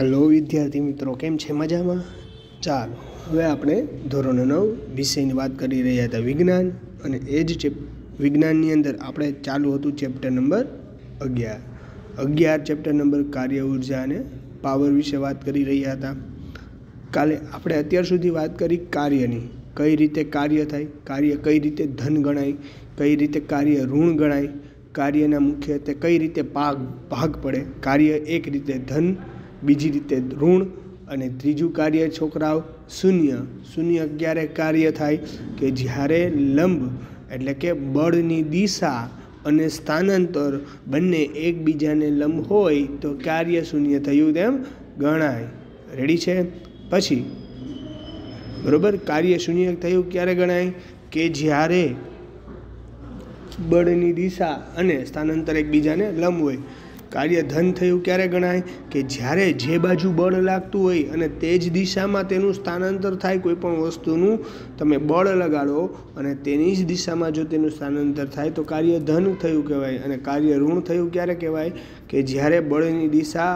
hello વિદ્યાર્થી મિત્રો કેમ છે મજામાં ચાલો હવે આપણે ધોરણ નવ વિષયની વાત કરી રહ્યા હતા વિજ્ઞાન અને એ જ ચેપ વિજ્ઞાનની અંદર આપણે ચાલુ હતું ચેપ્ટર નંબર અગિયાર અગિયાર ચેપ્ટર નંબર કાર્ય ઉર્જા અને પાવર વિશે વાત કરી રહ્યા હતા કાલે આપણે અત્યાર સુધી વાત કરી કાર્યની કઈ રીતે કાર્ય થાય કાર્ય કઈ રીતે ધન ગણાય કઈ રીતે કાર્ય ઋણ ગણાય કાર્યના મુખ્યત્વે કઈ રીતે પાક ભાગ પડે કાર્ય એક રીતે ધન બીજી રીતે ઋણ અને ત્રીજું કાર્ય છોકરાઓ શૂન્ય શૂન્ય ક્યારે કાર્ય થાય કે જ્યારે લંબ એટલે કે બળની દિશા અને સ્થાનાંતર બંને એકબીજાને લંબ હોય તો કાર્ય શૂન્ય થયું તેમ ગણાય રેડી છે પછી બરોબર કાર્ય શૂન્ય થયું ક્યારે ગણાય કે જ્યારે બળની દિશા અને સ્થાનાંતર એકબીજાને લંબ હોય કાર્ય ધન થયું ક્યારે ગણાય કે જ્યારે જે બાજુ બળ લાગતું હોય અને તે જ દિશામાં તેનું સ્થાનાંતર થાય કોઈપણ વસ્તુનું તમે બળ લગાડો અને તેની જ દિશામાં જો તેનું સ્થાનાંતર થાય તો કાર્ય ધન થયું કહેવાય અને કાર્ય ઋણ થયું ક્યારે કહેવાય કે જ્યારે બળની દિશા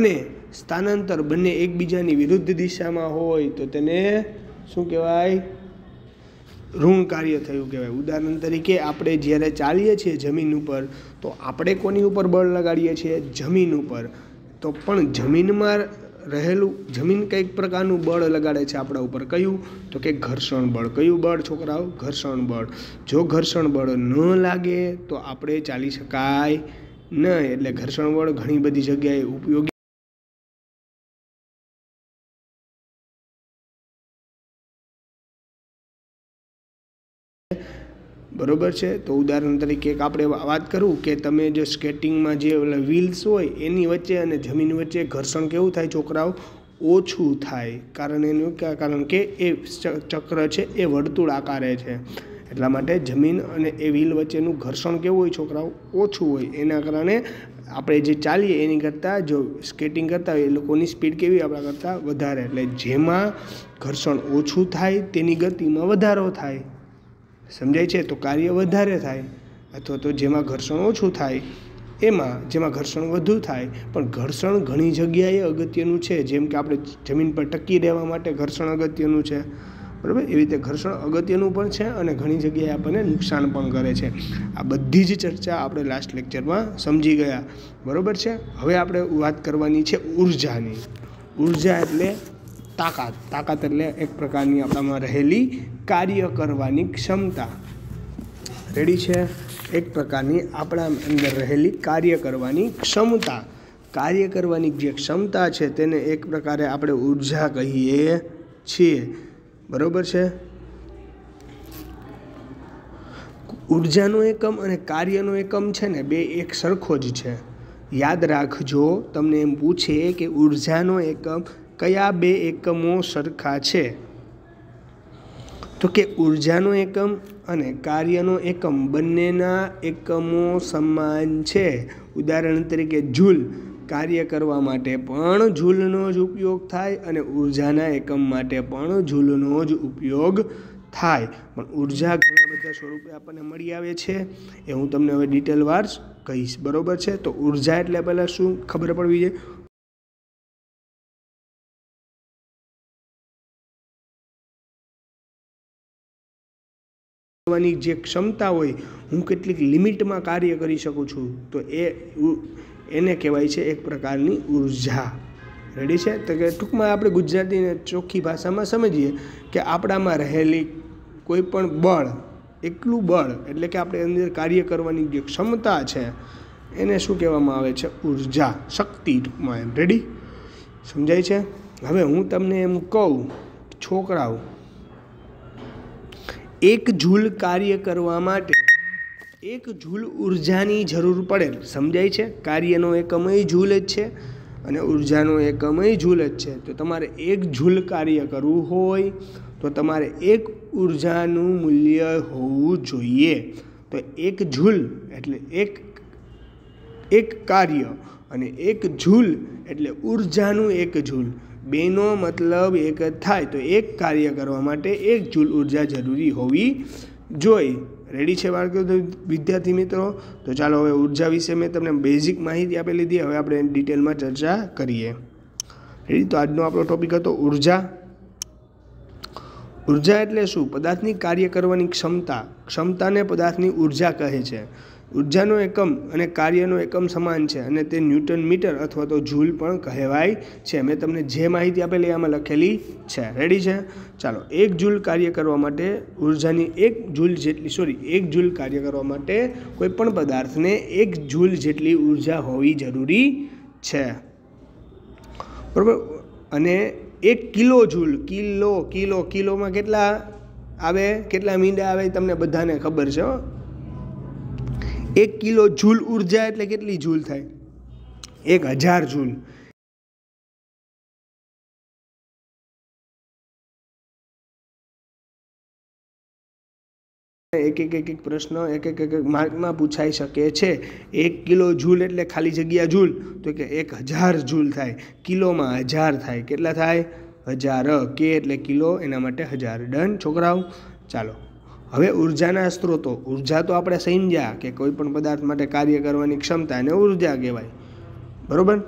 અને સ્થાનાંતર બંને એકબીજાની વિરુદ્ધ દિશામાં હોય તો તેને શું કહેવાય ઋણ કાર્ય થયું કહેવાય ઉદાહરણ તરીકે આપણે જ્યારે ચાલીએ છીએ જમીન ઉપર તો આપણે કોની ઉપર બળ લગાડીએ છીએ જમીન ઉપર તો પણ જમીનમાં રહેલું જમીન કંઈક પ્રકારનું બળ લગાડે છે આપણા ઉપર કયું તો કે ઘર્ષણ બળ કયું બળ છોકરાઓ ઘર્ષણ બળ જો ઘર્ષણ બળ ન લાગે તો આપણે ચાલી શકાય નહીં એટલે ઘર્ષણ બળ ઘણી બધી જગ્યાએ ઉપયોગી બરોબર છે તો ઉદાહરણ તરીકે એક આપણે વાત કરું કે તમે જે સ્કેટિંગમાં જે ઓલા વ્હીલ્સ હોય એની વચ્ચે અને જમીન વચ્ચે ઘર્ષણ કેવું થાય છોકરાઓ ઓછું થાય કારણ એનું કારણ કે એ ચક્ર છે એ વર્તુળ આકારે છે એટલા માટે જમીન અને એ વ્હીલ વચ્ચેનું ઘર્ષણ કેવું હોય છોકરાઓ ઓછું હોય એના કારણે આપણે જે ચાલીએ એની કરતાં જો સ્કેટિંગ કરતા હોય એ લોકોની સ્પીડ કેવી આપણા કરતાં વધારે એટલે જેમાં ઘર્ષણ ઓછું થાય તેની ગતિમાં વધારો થાય સમજાય છે તો કાર્ય વધારે થાય અથવા તો જેમાં ઘર્ષણ ઓછું થાય એમાં જેમાં ઘર્ષણ વધુ થાય પણ ઘર્ષણ ઘણી જગ્યાએ અગત્યનું છે જેમ કે આપણે જમીન પર ટકી રહેવા માટે ઘર્ષણ અગત્યનું છે બરાબર એવી રીતે ઘર્ષણ અગત્યનું પણ છે અને ઘણી જગ્યાએ આપણને નુકસાન પણ કરે છે આ બધી જ ચર્ચા આપણે લાસ્ટ લેક્ચરમાં સમજી ગયા બરાબર છે હવે આપણે વાત કરવાની છે ઉર્જાની ઉર્જા એટલે તાકાત તાકાત એટલે એક પ્રકારની આપણામાં રહેલી કાર્ય કરવાની ક્ષમતા રેડી છે એક પ્રકારની આપણા અંદર રહેલી કાર્ય કરવાની ક્ષમતા કાર્ય કરવાની જે ક્ષમતા છે તેને એક પ્રકારે આપણે ઉર્જા કહીએ છીએ બરાબર છે ઉર્જાનો એકમ અને કાર્યનો એકમ છે ને બે એક સરખો જ છે યાદ રાખજો તમને એમ પૂછે કે ઉર્જાનો એકમ કયા બે એકમો સરખા છે તો કે ઉર્જાનો એકમ અને કાર્યનો એકમ બંનેના એકમો સમાન છે ઉદાહરણ તરીકે ઝૂલ કાર્ય કરવા માટે પણ ઝૂલનો જ ઉપયોગ થાય અને ઉર્જાના એકમ માટે પણ ઝૂલનો જ ઉપયોગ થાય પણ ઉર્જા ઘણા બધા સ્વરૂપે આપણને મળી આવે છે એ હું તમને હવે ડિટેલવાર કહીશ બરાબર છે તો ઉર્જા એટલે પહેલાં શું ખબર પડવી જોઈએ કરવાની જે ક્ષમતા હોય હું કેટલીક લિમિટમાં કાર્ય કરી શકું છું તો એ એને કહેવાય છે એક પ્રકારની ઉર્જા રેડી છે તો કે ટૂંકમાં આપણે ગુજરાતીને ચોખ્ખી ભાષામાં સમજીએ કે આપણામાં રહેલી કોઈ પણ બળ એટલું બળ એટલે કે આપણે અંદર કાર્ય કરવાની જે ક્ષમતા છે એને શું કહેવામાં આવે છે ઉર્જા શક્તિ ટૂંકમાં એમ રેડી સમજાય છે હવે હું તમને એમ કહું છોકરાઓ એક ઝૂલ કાર્ય કરવા માટે એક ઝૂલ ઉર્જાની જરૂર પડે સમજાય છે કાર્યનો એકમય ઝૂલ જ છે અને ઉર્જાનો એકમય ઝૂલ જ છે તો તમારે એક ઝૂલ કાર્ય કરવું હોય તો તમારે એક ઉર્જાનું મૂલ્ય હોવું જોઈએ તો એક ઝૂલ એટલે એક એક કાર્ય અને એક ઝૂલ એટલે ઉર્જાનું એક ઝૂલ બેનો મતલબ એક જ થાય તો એક કાર્ય કરવા માટે એક જૂલ ઉર્જા જરૂરી હોવી જોઈએ રેડી છે બાળકો વિદ્યાર્થી મિત્રો તો ચાલો હવે ઉર્જા વિશે મેં તમને બેઝિક માહિતી આપી લીધી હવે આપણે ડિટેલમાં ચર્ચા કરીએ રેડી તો આજનો આપણો ટોપિક હતો ઉર્જા ઉર્જા એટલે શું પદાર્થની કાર્ય કરવાની ક્ષમતા ક્ષમતાને પદાર્થની ઉર્જા કહે છે ઉર્જાનો એકમ અને કાર્યનો એકમ સમાન છે અને તે ન્યૂટન મીટર અથવા તો ઝૂલ પણ કહેવાય છે મેં તમને જે માહિતી આપેલી આમાં લખેલી છે રેડી છે ચાલો એક ઝૂલ કાર્ય કરવા માટે ઉર્જાની એક ઝૂલ જેટલી સોરી એક જૂલ કાર્ય કરવા માટે કોઈ પણ પદાર્થને એક ઝૂલ જેટલી ઉર્જા હોવી જરૂરી છે બરાબર અને એક કિલો ઝૂલ કિલો કિલો કિલોમાં કેટલા આવે કેટલા મીંડા આવે તમને બધાને ખબર છે એક કિલો જૂલ ઉર્જા એટલે કેટલી જૂલ થાય એક હજાર જૂલ એક એક એક એક પ્રશ્ન એક એક એક માર્કમાં પૂછાઈ શકે છે એક કિલો ઝૂલ એટલે ખાલી જગ્યા ઝૂલ તો કે એક હજાર ઝૂલ થાય કિલોમાં હજાર થાય કેટલા થાય હજાર કે એટલે કિલો એના માટે હજાર ડન છોકરાઓ ચાલો હવે ઉર્જાના સ્ત્રોતો ઉર્જા તો આપણે સમજ્યા કે કોઈ પણ પદાર્થ માટે કાર્ય કરવાની ક્ષમતા એને ઉર્જા કહેવાય બરાબર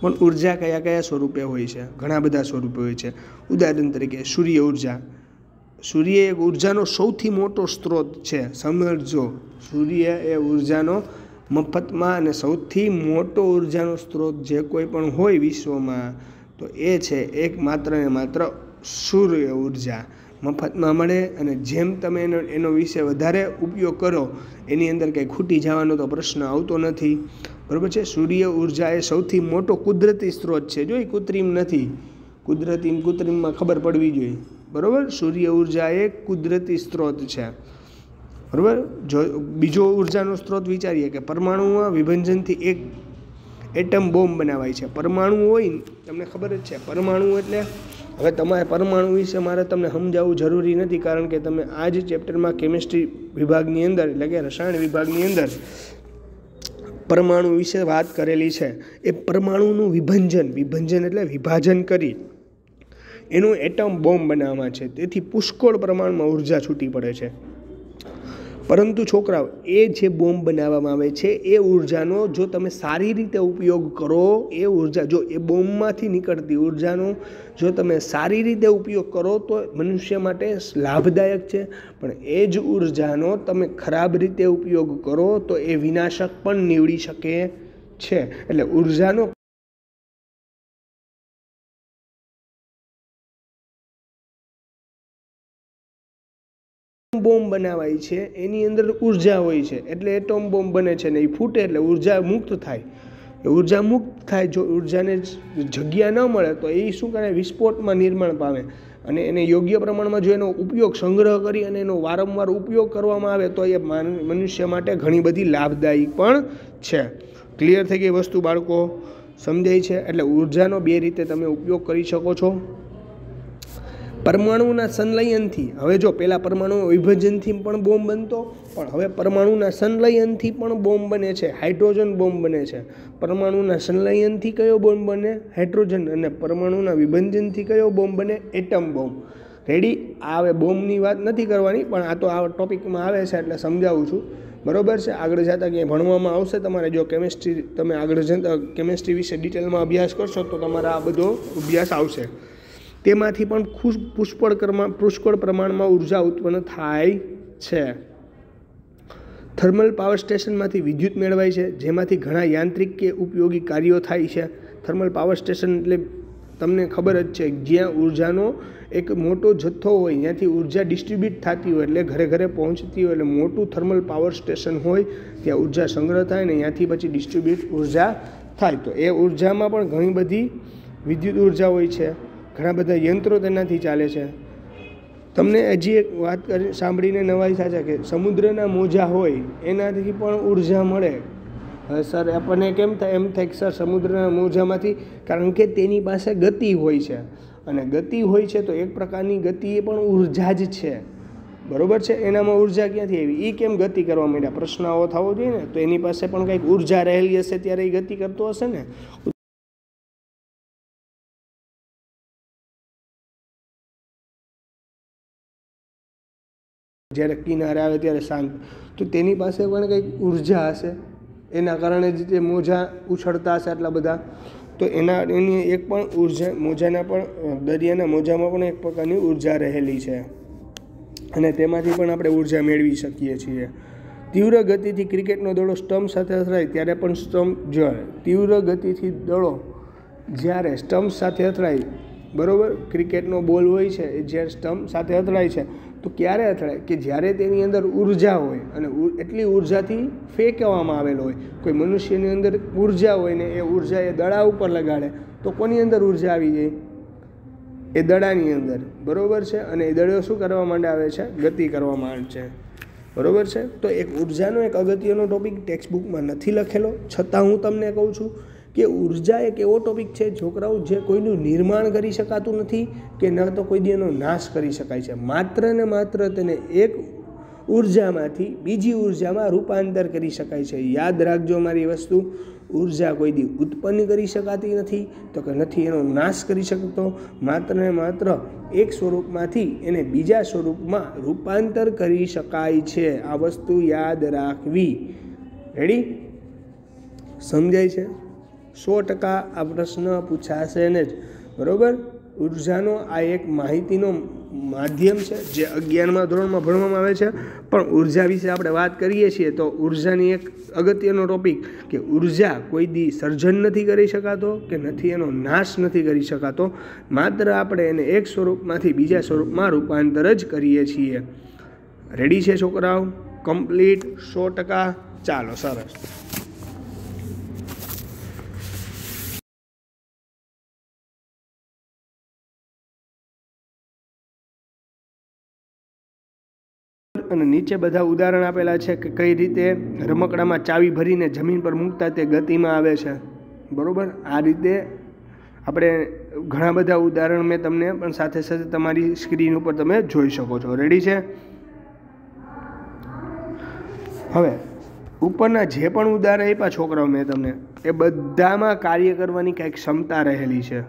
પણ ઉર્જા કયા કયા સ્વરૂપે હોય છે ઘણા બધા સ્વરૂપે હોય છે ઉદાહરણ તરીકે સૂર્ય ઉર્જા સૂર્ય એક ઉર્જાનો સૌથી મોટો સ્ત્રોત છે સમજો સૂર્ય એ ઉર્જાનો મફતમાં અને સૌથી મોટો ઉર્જાનો સ્ત્રોત જે કોઈ પણ હોય વિશ્વમાં તો એ છે એક માત્ર ને માત્ર સૂર્ય ઉર્જા મફતમાં મળે અને જેમ તમે એનો એનો વિશે વધારે ઉપયોગ કરો એની અંદર કંઈ ખૂટી જવાનો તો પ્રશ્ન આવતો નથી બરાબર છે સૂર્ય ઉર્જા એ સૌથી મોટો કુદરતી સ્ત્રોત છે જો એ કૃત્રિમ નથી કુદરતી કૃત્રિમમાં ખબર પડવી જોઈએ બરાબર સૂર્ય ઉર્જા એ કુદરતી સ્ત્રોત છે બરાબર જો બીજો ઉર્જાનો સ્ત્રોત વિચારીએ કે પરમાણુમાં વિભંજનથી એક એટમ બોમ્બ બનાવાય છે પરમાણુ હોય તમને ખબર જ છે પરમાણુ એટલે હવે તમારે પરમાણુ વિશે મારે તમને સમજાવવું જરૂરી નથી કારણ કે તમે આ જ ચેપ્ટરમાં કેમિસ્ટ્રી વિભાગની અંદર એટલે કે રસાયણ વિભાગની અંદર પરમાણુ વિશે વાત કરેલી છે એ પરમાણુનું વિભંજન વિભંજન એટલે વિભાજન કરી એનું એટમ બોમ્બ બનાવવા છે તેથી પુષ્કળ પ્રમાણમાં ઉર્જા છૂટી પડે છે પરંતુ છોકરાઓ એ જે બોમ્બ બનાવવામાં આવે છે એ ઉર્જાનો જો તમે સારી રીતે ઉપયોગ કરો એ ઉર્જા જો એ બોમ્બમાંથી નીકળતી ઉર્જાનો જો તમે સારી રીતે ઉપયોગ કરો તો મનુષ્ય માટે લાભદાયક છે પણ એ જ ઉર્જાનો તમે ખરાબ રીતે ઉપયોગ કરો તો એ વિનાશક પણ નીવડી શકે છે એટલે ઉર્જાનો બોમ્બ બનાવાય છે એની અંદર ઉર્જા હોય છે એટલે એટોમ બોમ્બ બને છે ને એ ફૂટે એટલે ઉર્જા મુક્ત થાય ઉર્જા મુક્ત થાય જો ઉર્જાને જગ્યા ન મળે તો એ શું કરે વિસ્ફોટમાં નિર્માણ પામે અને એને યોગ્ય પ્રમાણમાં જો એનો ઉપયોગ સંગ્રહ કરી અને એનો વારંવાર ઉપયોગ કરવામાં આવે તો એ મનુષ્ય માટે ઘણી બધી લાભદાયી પણ છે ક્લિયર થઈ ગઈ વસ્તુ બાળકો સમજાય છે એટલે ઉર્જાનો બે રીતે તમે ઉપયોગ કરી શકો છો પરમાણુના સંલયનથી હવે જો પહેલાં પરમાણુ વિભજનથી પણ બોમ્બ બનતો પણ હવે પરમાણુના સંલયનથી પણ બોમ્બ બને છે હાઇડ્રોજન બોમ્બ બને છે પરમાણુના સંલયનથી કયો બોમ્બ બને હાઇડ્રોજન અને પરમાણુના વિભાજનથી કયો બોમ્બ બને એટમ બોમ્બ રેડી આ હવે બોમ્બની વાત નથી કરવાની પણ આ તો આ ટોપિકમાં આવે છે એટલે સમજાવું છું બરોબર છે આગળ જતાં ક્યાંય ભણવામાં આવશે તમારે જો કેમિસ્ટ્રી તમે આગળ જતાં કેમિસ્ટ્રી વિશે ડિટેલમાં અભ્યાસ કરશો તો તમારા આ બધો અભ્યાસ આવશે તેમાંથી પણ ખુશ પુષ્કળ પુષ્કળ પ્રમાણમાં ઉર્જા ઉત્પન્ન થાય છે થર્મલ પાવર સ્ટેશનમાંથી વિદ્યુત મેળવાય છે જેમાંથી ઘણા યાંત્રિક કે ઉપયોગી કાર્યો થાય છે થર્મલ પાવર સ્ટેશન એટલે તમને ખબર જ છે જ્યાં ઉર્જાનો એક મોટો જથ્થો હોય ત્યાંથી ઉર્જા ડિસ્ટ્રીબ્યુટ થતી હોય એટલે ઘરે ઘરે પહોંચતી હોય એટલે મોટું થર્મલ પાવર સ્ટેશન હોય ત્યાં ઉર્જા સંગ્રહ થાય ને ત્યાંથી પછી ડિસ્ટ્રીબ્યુટ ઉર્જા થાય તો એ ઉર્જામાં પણ ઘણી બધી વિદ્યુત ઉર્જા હોય છે ઘણા બધા યંત્રો તેનાથી ચાલે છે તમને હજી એક વાત કરી સાંભળીને નવાઈ થશે કે સમુદ્રના મોજા હોય એનાથી પણ ઉર્જા મળે સર આપણને કેમ થાય એમ થાય કે સર સમુદ્રના મોજામાંથી કારણ કે તેની પાસે ગતિ હોય છે અને ગતિ હોય છે તો એક પ્રકારની ગતિ એ પણ ઉર્જા જ છે બરોબર છે એનામાં ઉર્જા ક્યાંથી આવી એ કેમ ગતિ કરવા માંડ્યા પ્રશ્નાઓ થવો જોઈએ ને તો એની પાસે પણ કંઈક ઉર્જા રહેલી હશે ત્યારે એ ગતિ કરતો હશે ને જ્યારે કિનારે આવે ત્યારે શાંત તો તેની પાસે પણ કંઈક ઉર્જા હશે એના કારણે જ તે મોજા ઉછળતા હશે આટલા બધા તો એના એની એક પણ ઉર્જા મોજાના પણ દરિયાના મોજામાં પણ એક પ્રકારની ઉર્જા રહેલી છે અને તેમાંથી પણ આપણે ઉર્જા મેળવી શકીએ છીએ તીવ્ર ગતિથી ક્રિકેટનો દડો સ્ટમ્પ સાથે અથડાય ત્યારે પણ સ્ટમ્પ જળ તીવ્ર ગતિથી દડો જ્યારે સ્ટમ્પ સાથે અથડાય બરાબર ક્રિકેટનો બોલ હોય છે એ જ્યારે સ્ટમ્પ સાથે અથડાય છે તો ક્યારે અથડાય કે જ્યારે તેની અંદર ઉર્જા હોય અને એટલી ઊર્જાથી ફેંકવામાં આવેલો હોય કોઈ મનુષ્યની અંદર ઉર્જા હોય ને એ ઊર્જા એ દડા ઉપર લગાડે તો કોની અંદર ઉર્જા આવી જાય એ દડાની અંદર બરાબર છે અને એ દડો શું કરવા માંડે આવે છે ગતિ કરવા માંડે છે બરાબર છે તો એક ઊર્જાનો એક અગત્યનો ટોપિક ટેક્સ્ટ બુકમાં નથી લખેલો છતાં હું તમને કહું છું કે ઉર્જા એક એવો ટોપિક છે છોકરાઓ જે કોઈનું નિર્માણ કરી શકાતું નથી કે ન તો કોઈ દી એનો નાશ કરી શકાય છે માત્ર ને માત્ર તેને એક ઉર્જામાંથી બીજી ઉર્જામાં રૂપાંતર કરી શકાય છે યાદ રાખજો મારી વસ્તુ ઉર્જા કોઈ દી ઉત્પન્ન કરી શકાતી નથી તો કે નથી એનો નાશ કરી શકતો માત્ર ને માત્ર એક સ્વરૂપમાંથી એને બીજા સ્વરૂપમાં રૂપાંતર કરી શકાય છે આ વસ્તુ યાદ રાખવી રેડી સમજાય છે સો ટકા આ પ્રશ્ન પૂછાશે ને જ બરાબર ઉર્જાનો આ એક માહિતીનો માધ્યમ છે જે અગિયારમાં ધોરણમાં ભણવામાં આવે છે પણ ઉર્જા વિશે આપણે વાત કરીએ છીએ તો ઉર્જાની એક અગત્યનો ટોપિક કે ઉર્જા કોઈ દી સર્જન નથી કરી શકાતો કે નથી એનો નાશ નથી કરી શકાતો માત્ર આપણે એને એક સ્વરૂપમાંથી બીજા સ્વરૂપમાં રૂપાંતર જ કરીએ છીએ રેડી છે છોકરાઓ કમ્પ્લીટ સો ટકા ચાલો સરસ અને નીચે બધા ઉદાહરણ આપેલા છે કે કઈ રીતે રમકડામાં ચાવી ભરીને જમીન પર મૂકતા તે ગતિમાં આવે છે બરાબર આ રીતે આપણે ઘણા બધા ઉદાહરણ મેં તમને પણ સાથે સાથે તમારી સ્ક્રીન ઉપર તમે જોઈ શકો છો રેડી છે હવે ઉપરના જે પણ ઉદાહરણ આપ્યા છોકરાઓ મેં તમને એ બધામાં કાર્ય કરવાની કાંઈક ક્ષમતા રહેલી છે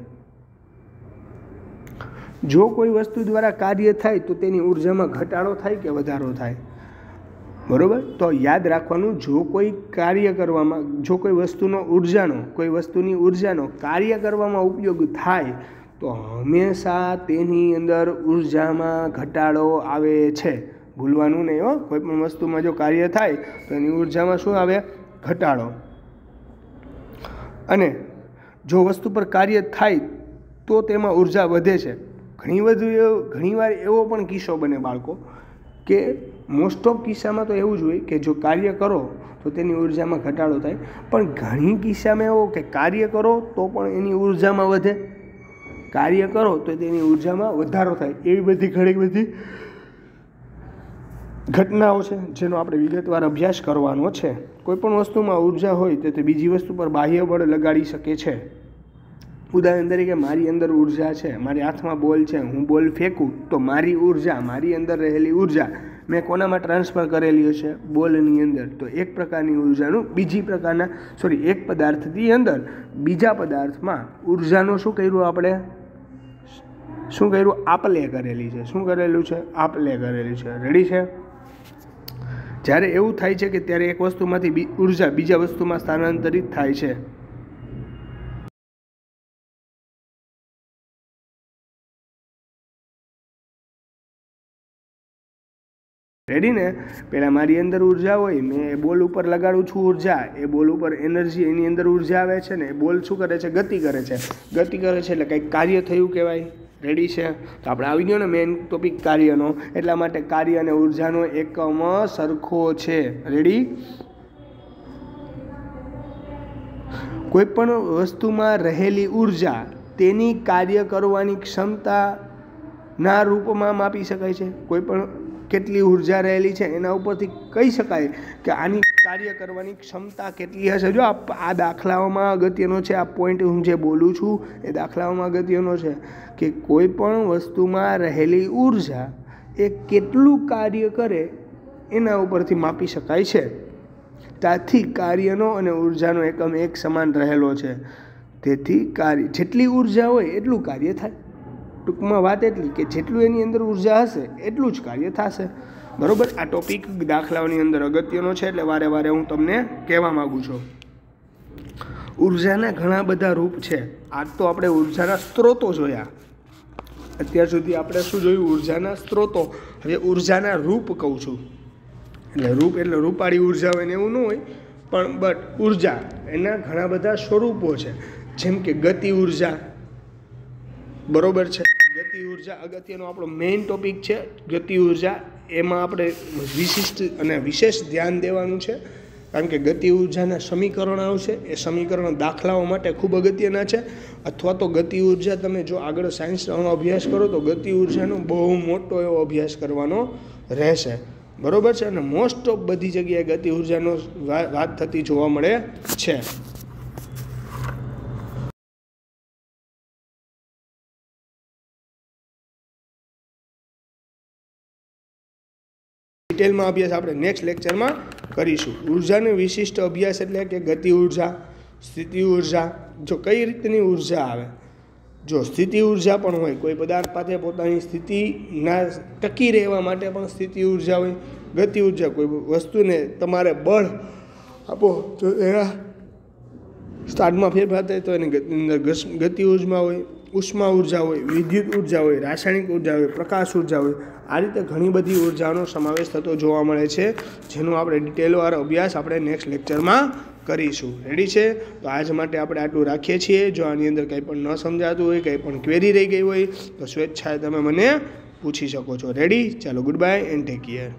જો કોઈ વસ્તુ દ્વારા કાર્ય થાય તો તેની ઉર્જામાં ઘટાડો થાય કે વધારો થાય બરાબર તો યાદ રાખવાનું જો કોઈ કાર્ય કરવામાં જો કોઈ વસ્તુનો ઉર્જાનો કોઈ વસ્તુની ઉર્જાનો કાર્ય કરવામાં ઉપયોગ થાય તો હંમેશા તેની અંદર ઉર્જામાં ઘટાડો આવે છે ભૂલવાનું નહીં હો કોઈ પણ વસ્તુમાં જો કાર્ય થાય તો એની ઉર્જામાં શું આવે ઘટાડો અને જો વસ્તુ પર કાર્ય થાય તો તેમાં ઉર્જા વધે છે ઘણી વધુ એવો ઘણીવાર એવો પણ કિસ્સો બને બાળકો કે મોસ્ટ ઓફ કિસ્સામાં તો એવું જ હોય કે જો કાર્ય કરો તો તેની ઉર્જામાં ઘટાડો થાય પણ ઘણી કિસ્સામાં એવો કે કાર્ય કરો તો પણ એની ઉર્જામાં વધે કાર્ય કરો તો તેની ઉર્જામાં વધારો થાય એવી બધી ઘણી બધી ઘટનાઓ છે જેનો આપણે વિગતવાર અભ્યાસ કરવાનો છે કોઈપણ વસ્તુમાં ઉર્જા હોય તો તે બીજી વસ્તુ પર બાહ્ય બળ લગાડી શકે છે ઉદાહરણ તરીકે મારી અંદર ઉર્જા છે મારી હાથમાં બોલ છે હું બોલ ફેંકું તો મારી ઉર્જા મારી અંદર રહેલી ઉર્જા મેં કોનામાં ટ્રાન્સફર કરેલી હશે બોલની અંદર તો એક પ્રકારની ઉર્જાનું બીજી પ્રકારના સોરી એક પદાર્થની અંદર બીજા પદાર્થમાં ઉર્જાનું શું કર્યું આપણે શું કર્યું આપ લે કરેલી છે શું કરેલું છે આપ લે કરેલી છે રેડી છે જ્યારે એવું થાય છે કે ત્યારે એક વસ્તુમાંથી ઉર્જા બીજા વસ્તુમાં સ્થાનાંતરિત થાય છે રેડી ને પહેલાં મારી અંદર ઉર્જા હોય મેં એ બોલ ઉપર લગાડું છું ઉર્જા એ બોલ ઉપર એનર્જી એની અંદર ઉર્જા આવે છે ને એ બોલ શું કરે છે ગતિ કરે છે ગતિ કરે છે એટલે કંઈક કાર્ય થયું કહેવાય રેડી છે તો આપણે આવી ગયો ને મેઇન ટોપિક કાર્યનો એટલા માટે કાર્ય અને ઉર્જાનો એકમ સરખો છે રેડી કોઈ પણ વસ્તુમાં રહેલી ઉર્જા તેની કાર્ય કરવાની ક્ષમતાના રૂપમાં માપી શકાય છે કોઈ પણ કેટલી ઉર્જા રહેલી છે એના ઉપરથી કહી શકાય કે આની કાર્ય કરવાની ક્ષમતા કેટલી હશે જો આ દાખલાઓમાં અગત્યનો છે આ પોઈન્ટ હું જે બોલું છું એ દાખલાઓમાં અગત્યનો છે કે કોઈ પણ વસ્તુમાં રહેલી ઉર્જા એ કેટલું કાર્ય કરે એના ઉપરથી માપી શકાય છે ત્યાંથી કાર્યનો અને ઉર્જાનો એકમ એક સમાન રહેલો છે તેથી કાર્ય જેટલી ઉર્જા હોય એટલું કાર્ય થાય ટૂંકમાં વાત એટલી કે જેટલું એની અંદર ઉર્જા હશે એટલું જ કાર્ય થશે બરાબર આ ટોપિક દાખલાઓની અંદર અગત્યનો છે એટલે વારે વારે હું તમને કહેવા માગું છું ઉર્જાના ઘણા બધા રૂપ છે આજ તો આપણે ઉર્જાના સ્ત્રોતો જોયા અત્યાર સુધી આપણે શું જોયું ઉર્જાના સ્ત્રોતો હવે ઉર્જાના રૂપ કહું છું એટલે રૂપ એટલે રૂપાળી ઉર્જા હોય ને એવું ન હોય પણ બટ ઉર્જા એના ઘણા બધા સ્વરૂપો છે જેમ કે ગતિ ઉર્જા બરોબર છે ઉર્જા અગત્યનો આપણો મેઇન ટોપિક છે ગતિ ઉર્જા એમાં આપણે વિશિષ્ટ અને વિશેષ ધ્યાન દેવાનું છે કારણ કે ગતિ ઉર્જાના સમીકરણ આવશે એ સમીકરણ દાખલાઓ માટે ખૂબ અગત્યના છે અથવા તો ગતિ ઉર્જા તમે જો આગળ સાયન્સનો અભ્યાસ કરો તો ગતિ ઉર્જાનો બહુ મોટો એવો અભ્યાસ કરવાનો રહેશે બરાબર છે અને મોસ્ટ ઓફ બધી જગ્યાએ ગતિ ઉર્જાનો વાત થતી જોવા મળે છે ડિટેલમાં અભ્યાસ આપણે નેક્સ્ટ લેક્ચરમાં કરીશું ઉર્જાને વિશિષ્ટ અભ્યાસ એટલે કે ગતિ ઉર્જા સ્થિતિ ઉર્જા જો કઈ રીતની ઉર્જા આવે જો સ્થિતિ ઉર્જા પણ હોય કોઈ પદાર્થ પાસે પોતાની સ્થિતિના ટકી રહેવા માટે પણ સ્થિતિ ઉર્જા હોય ગતિ ઉર્જા કોઈ વસ્તુને તમારે બળ આપો તો એના સ્ટાર્ટમાં ફેરફાર થાય તો એની ગતિ ઉર્જા હોય ઉષ્મા ઉર્જા હોય વિદ્યુત ઉર્જા હોય રાસાયણિક ઉર્જા હોય પ્રકાશ ઉર્જા હોય આ રીતે ઘણી બધી ઉર્જાનો સમાવેશ થતો જોવા મળે છે જેનો આપણે ડિટેલવાર અભ્યાસ આપણે નેક્સ્ટ લેક્ચરમાં કરીશું રેડી છે તો આજ માટે આપણે આટલું રાખીએ છીએ જો આની અંદર કંઈ પણ ન સમજાતું હોય કંઈ પણ ક્વેરી રહી ગઈ હોય તો સ્વેચ્છાએ તમે મને પૂછી શકો છો રેડી ચાલો good bye and take care